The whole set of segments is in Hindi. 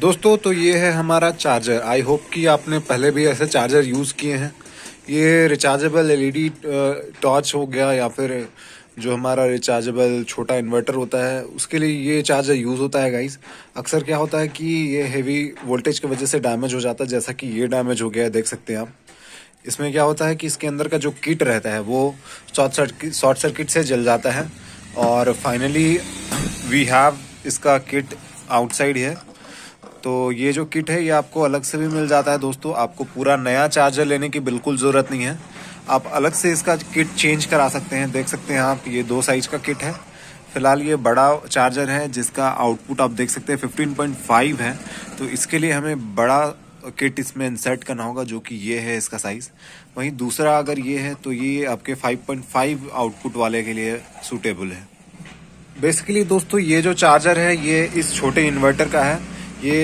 दोस्तों तो ये है हमारा चार्जर आई होप कि आपने पहले भी ऐसे चार्जर यूज़ किए हैं ये रिचार्जेबल एलईडी टॉर्च हो गया या फिर जो हमारा रिचार्जेबल छोटा इन्वर्टर होता है उसके लिए ये चार्जर यूज़ होता है गाइस अक्सर क्या होता है कि ये हेवी वोल्टेज की वजह से डैमेज हो जाता है जैसा कि ये डैमेज हो गया है देख सकते हैं आप इसमें क्या होता है कि इसके अंदर का जो किट रहता है वो शॉर्ट सर्किट शॉर्ट सर्किट से जल जाता है और फाइनली वी हैव इसका किट आउटसाइड है तो ये जो किट है ये आपको अलग से भी मिल जाता है दोस्तों आपको पूरा नया चार्जर लेने की बिल्कुल ज़रूरत नहीं है आप अलग से इसका किट चेंज करा सकते हैं देख सकते हैं आप ये दो साइज का किट है फिलहाल ये बड़ा चार्जर है जिसका आउटपुट आप देख सकते हैं 15.5 है तो इसके लिए हमें बड़ा किट इसमें इंसर्ट करना होगा जो कि ये है इसका साइज़ वहीं दूसरा अगर ये है तो ये आपके 5.5 आउटपुट वाले के लिए सूटेबल है बेसिकली दोस्तों ये जो चार्जर है ये इस छोटे इन्वर्टर का है ये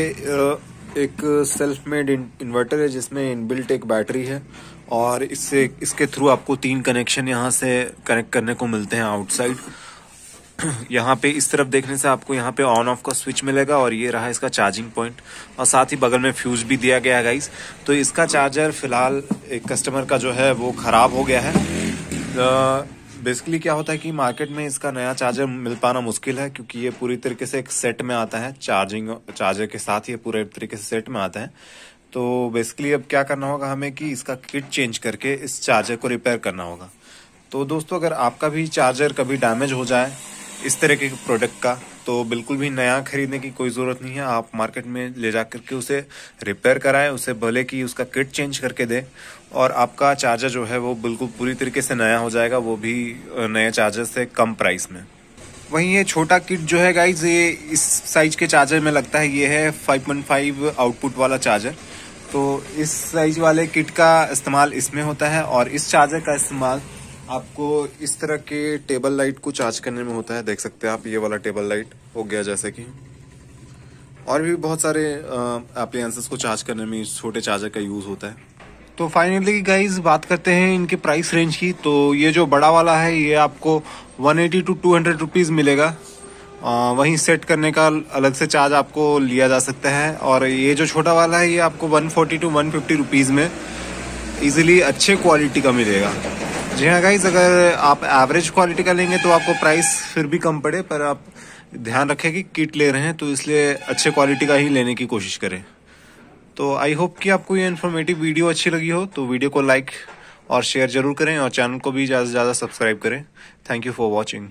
एक सेल्फ मेड इन्वर्टर है जिसमें इनबिल्ट एक बैटरी है और इससे इसके थ्रू आपको तीन कनेक्शन यहाँ से कनेक्ट करने को मिलते हैं आउटसाइड यहाँ पे इस तरफ देखने से आपको यहाँ पे ऑन ऑफ का स्विच मिलेगा और ये रहा इसका चार्जिंग पॉइंट और साथ ही बगल में फ्यूज भी दिया गया है गाइस तो इसका चार्जर फिलहाल एक कस्टमर का जो है वो खराब हो गया है बेसिकली क्या होता है कि मार्केट में इसका नया चार्जर मिल पाना मुश्किल है क्योंकि ये पूरी तरीके से एक सेट में आता है चार्जिंग चार्जर के साथ ये पूरे तरीके से सेट में आता है तो बेसिकली अब क्या करना होगा हमें कि इसका किट चेंज करके इस चार्जर को रिपेयर करना होगा तो दोस्तों अगर आपका भी चार्जर कभी डैमेज हो जाए इस तरह के प्रोडक्ट का तो बिल्कुल भी नया खरीदने की कोई ज़रूरत नहीं है आप मार्केट में ले जा करके उसे रिपेयर कराएं उसे भले कि उसका किट चेंज करके दें और आपका चार्जर जो है वो बिल्कुल पूरी तरीके से नया हो जाएगा वो भी नए चार्जर से कम प्राइस में वहीं ये छोटा किट जो है गाइज ये इस साइज के चार्जर में लगता है ये है फाइव आउटपुट वाला चार्जर तो इस साइज वाले किट का इस्तेमाल इसमें होता है और इस चार्जर का इस्तेमाल आपको इस तरह के टेबल लाइट को चार्ज करने में होता है देख सकते हैं आप ये वाला टेबल लाइट हो गया जैसे कि और भी बहुत सारे अप्लायंसेस को चार्ज करने में छोटे चार्जर का यूज़ होता है तो फाइनली गाइज बात करते हैं इनके प्राइस रेंज की तो ये जो बड़ा वाला है ये आपको 180 टू हंड्रेड रुपीज़ मिलेगा आ, वहीं सेट करने का अलग से चार्ज आपको लिया जा सकता है और ये जो छोटा वाला है ये आपको 140 टू फिफ्टी रुपीज़ में इजिली अच्छे क्वालिटी का मिलेगा जी हाँ गाइज अगर आप एवरेज क्वालिटी का लेंगे तो आपको प्राइस फिर भी कम पड़े पर आप ध्यान रखें कि किट ले रहे हैं तो इसलिए अच्छे क्वालिटी का ही लेने की कोशिश करें तो आई होप कि आपको ये इन्फॉर्मेटिव वीडियो अच्छी लगी हो तो वीडियो को लाइक और शेयर जरूर करें और चैनल को भी ज़्यादा से ज़्यादा सब्सक्राइब करें थैंक यू फॉर वॉचिंग